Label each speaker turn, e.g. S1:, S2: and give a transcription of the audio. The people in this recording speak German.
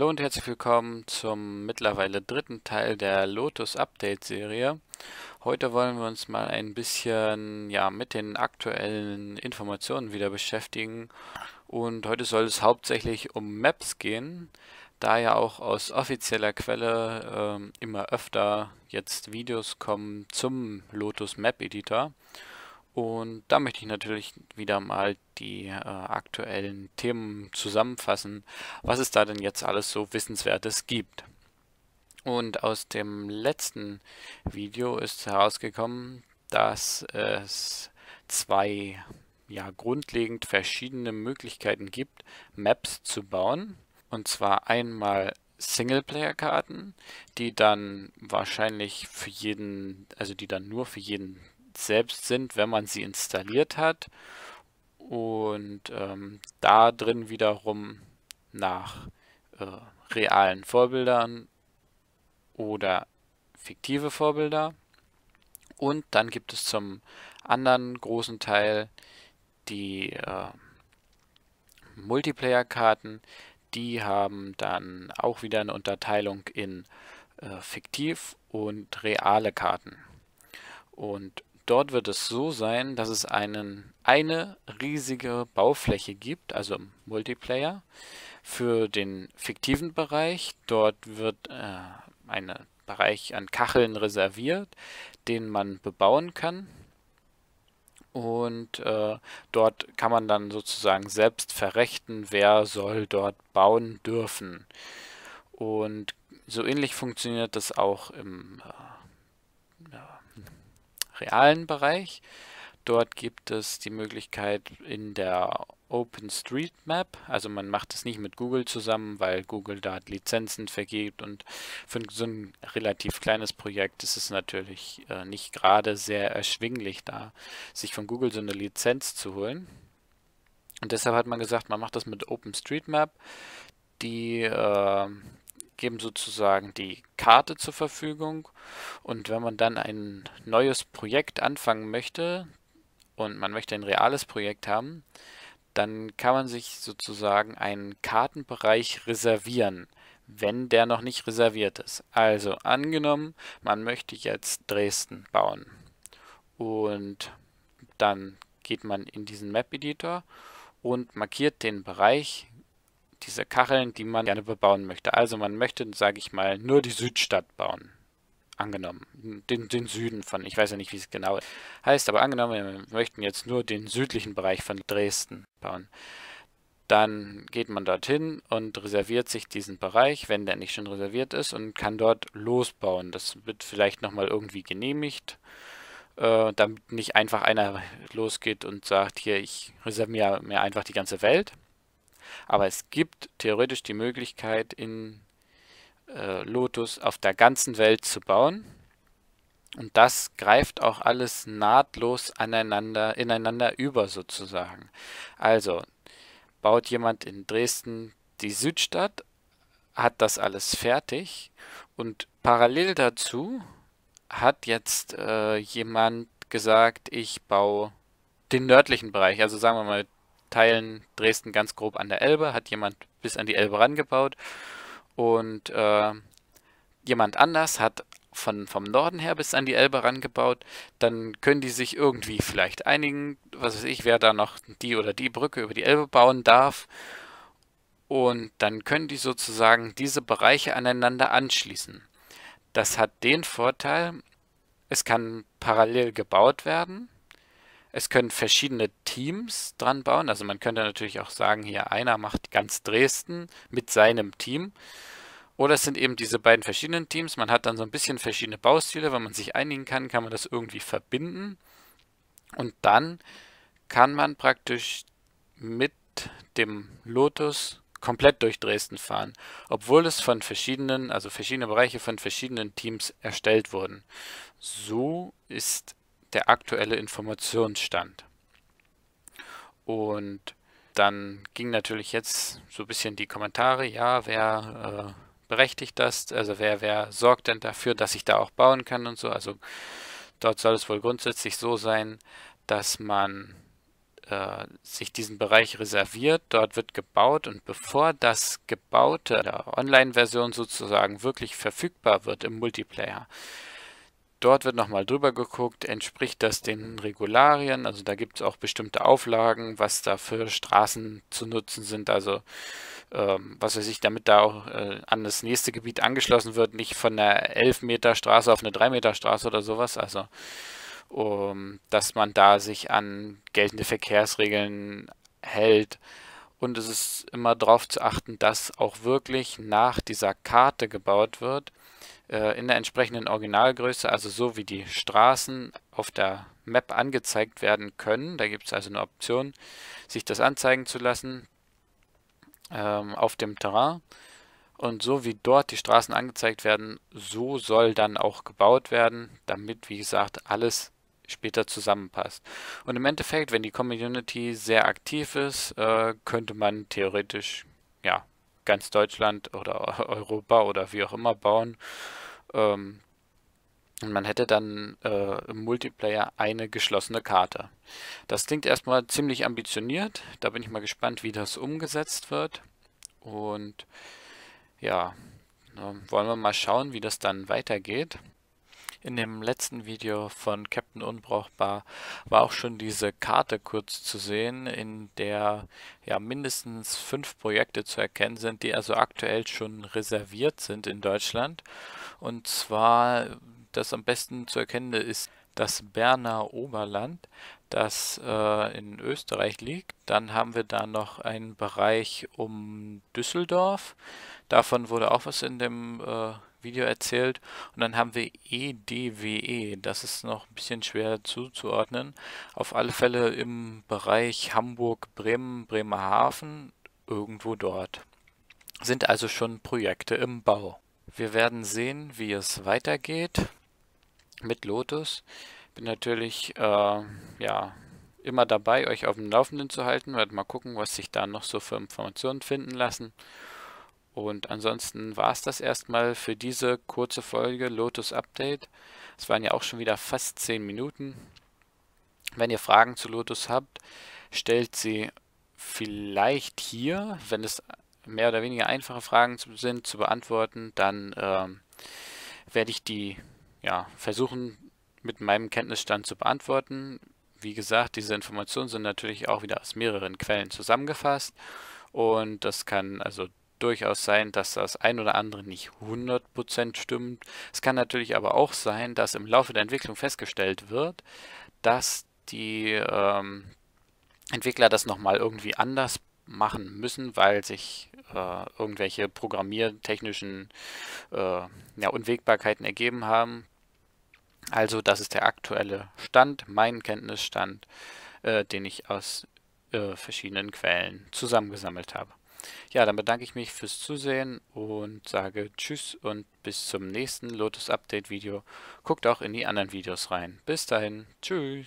S1: Hallo und herzlich willkommen zum mittlerweile dritten Teil der Lotus Update Serie. Heute wollen wir uns mal ein bisschen ja, mit den aktuellen Informationen wieder beschäftigen und heute soll es hauptsächlich um Maps gehen, da ja auch aus offizieller Quelle äh, immer öfter jetzt Videos kommen zum Lotus Map Editor. Und da möchte ich natürlich wieder mal die äh, aktuellen Themen zusammenfassen, was es da denn jetzt alles so Wissenswertes gibt. Und aus dem letzten Video ist herausgekommen, dass es zwei ja, grundlegend verschiedene Möglichkeiten gibt, Maps zu bauen. Und zwar einmal Singleplayer-Karten, die dann wahrscheinlich für jeden, also die dann nur für jeden selbst sind, wenn man sie installiert hat und ähm, da drin wiederum nach äh, realen Vorbildern oder fiktive Vorbilder. Und dann gibt es zum anderen großen Teil die äh, Multiplayer-Karten. Die haben dann auch wieder eine Unterteilung in äh, fiktiv und reale Karten. Und dort wird es so sein, dass es einen, eine riesige Baufläche gibt, also Multiplayer, für den fiktiven Bereich. Dort wird äh, ein Bereich an Kacheln reserviert, den man bebauen kann. Und äh, dort kann man dann sozusagen selbst verrechten, wer soll dort bauen dürfen. Und so ähnlich funktioniert das auch im äh, realen Bereich. Dort gibt es die Möglichkeit in der OpenStreetMap, also man macht es nicht mit Google zusammen, weil Google da Lizenzen vergibt und für so ein relativ kleines Projekt ist es natürlich äh, nicht gerade sehr erschwinglich, da sich von Google so eine Lizenz zu holen. Und deshalb hat man gesagt, man macht das mit OpenStreetMap. Die äh, geben sozusagen die Karte zur Verfügung und wenn man dann ein neues Projekt anfangen möchte und man möchte ein reales Projekt haben, dann kann man sich sozusagen einen Kartenbereich reservieren, wenn der noch nicht reserviert ist. Also angenommen, man möchte jetzt Dresden bauen und dann geht man in diesen Map Editor und markiert den Bereich diese Kacheln, die man gerne bebauen möchte. Also man möchte, sage ich mal, nur die Südstadt bauen. Angenommen, den, den Süden von, ich weiß ja nicht, wie es genau heißt, aber angenommen, wir möchten jetzt nur den südlichen Bereich von Dresden bauen. Dann geht man dorthin und reserviert sich diesen Bereich, wenn der nicht schon reserviert ist, und kann dort losbauen. Das wird vielleicht nochmal irgendwie genehmigt äh, damit nicht einfach einer losgeht und sagt, hier, ich reserviere mir einfach die ganze Welt, aber es gibt theoretisch die Möglichkeit, in äh, Lotus auf der ganzen Welt zu bauen. Und das greift auch alles nahtlos aneinander, ineinander über sozusagen. Also baut jemand in Dresden die Südstadt, hat das alles fertig und parallel dazu hat jetzt äh, jemand gesagt, ich baue den nördlichen Bereich, also sagen wir mal teilen Dresden ganz grob an der Elbe, hat jemand bis an die Elbe rangebaut und äh, jemand anders hat von, vom Norden her bis an die Elbe rangebaut, dann können die sich irgendwie vielleicht einigen, was weiß ich, wer da noch die oder die Brücke über die Elbe bauen darf. Und dann können die sozusagen diese Bereiche aneinander anschließen. Das hat den Vorteil, es kann parallel gebaut werden es können verschiedene Teams dran bauen. Also man könnte natürlich auch sagen, hier einer macht ganz Dresden mit seinem Team. Oder es sind eben diese beiden verschiedenen Teams. Man hat dann so ein bisschen verschiedene Baustile. Wenn man sich einigen kann, kann man das irgendwie verbinden. Und dann kann man praktisch mit dem Lotus komplett durch Dresden fahren, obwohl es von verschiedenen, also verschiedene Bereiche von verschiedenen Teams erstellt wurden. So ist der aktuelle Informationsstand. Und dann ging natürlich jetzt so ein bisschen die Kommentare, ja, wer äh, berechtigt das, also wer, wer sorgt denn dafür, dass ich da auch bauen kann und so. Also dort soll es wohl grundsätzlich so sein, dass man äh, sich diesen Bereich reserviert, dort wird gebaut und bevor das gebaute Online-Version sozusagen wirklich verfügbar wird im Multiplayer, Dort wird nochmal drüber geguckt, entspricht das den Regularien? Also da gibt es auch bestimmte Auflagen, was da für Straßen zu nutzen sind. Also ähm, was weiß ich, damit da auch äh, an das nächste Gebiet angeschlossen wird, nicht von einer 11 Meter Straße auf eine 3 Meter Straße oder sowas. Also um, dass man da sich an geltende Verkehrsregeln hält. Und es ist immer darauf zu achten, dass auch wirklich nach dieser Karte gebaut wird äh, in der entsprechenden Originalgröße, also so wie die Straßen auf der Map angezeigt werden können. Da gibt es also eine Option, sich das anzeigen zu lassen ähm, auf dem Terrain. Und so wie dort die Straßen angezeigt werden, so soll dann auch gebaut werden, damit, wie gesagt, alles später zusammenpasst. Und im Endeffekt, wenn die Community sehr aktiv ist, äh, könnte man theoretisch ja, ganz Deutschland oder Europa oder wie auch immer bauen. Ähm, und man hätte dann äh, im Multiplayer eine geschlossene Karte. Das klingt erstmal ziemlich ambitioniert. Da bin ich mal gespannt, wie das umgesetzt wird. Und ja, ne, wollen wir mal schauen, wie das dann weitergeht. In dem letzten Video von Captain Unbrauchbar war auch schon diese Karte kurz zu sehen, in der ja mindestens fünf Projekte zu erkennen sind, die also aktuell schon reserviert sind in Deutschland. Und zwar das am besten zu erkennen ist das Berner Oberland, das äh, in Österreich liegt. Dann haben wir da noch einen Bereich um Düsseldorf. Davon wurde auch was in dem äh, Video erzählt. Und dann haben wir EDWE, e, das ist noch ein bisschen schwer zuzuordnen. Auf alle Fälle im Bereich Hamburg-Bremen, Bremerhaven, irgendwo dort. Sind also schon Projekte im Bau. Wir werden sehen, wie es weitergeht mit Lotus. Bin natürlich äh, ja, immer dabei, euch auf dem Laufenden zu halten. Werd mal gucken, was sich da noch so für Informationen finden lassen. Und ansonsten war es das erstmal für diese kurze Folge Lotus Update. Es waren ja auch schon wieder fast 10 Minuten. Wenn ihr Fragen zu Lotus habt, stellt sie vielleicht hier, wenn es mehr oder weniger einfache Fragen sind zu beantworten, dann ähm, werde ich die ja, versuchen mit meinem Kenntnisstand zu beantworten. Wie gesagt, diese Informationen sind natürlich auch wieder aus mehreren Quellen zusammengefasst und das kann also durchaus sein, dass das ein oder andere nicht 100% stimmt. Es kann natürlich aber auch sein, dass im Laufe der Entwicklung festgestellt wird, dass die ähm, Entwickler das nochmal irgendwie anders machen müssen, weil sich äh, irgendwelche programmiertechnischen äh, ja, Unwägbarkeiten ergeben haben. Also das ist der aktuelle Stand, mein Kenntnisstand, äh, den ich aus äh, verschiedenen Quellen zusammengesammelt habe. Ja, dann bedanke ich mich fürs Zusehen und sage Tschüss und bis zum nächsten Lotus Update Video. Guckt auch in die anderen Videos rein. Bis dahin, Tschüss!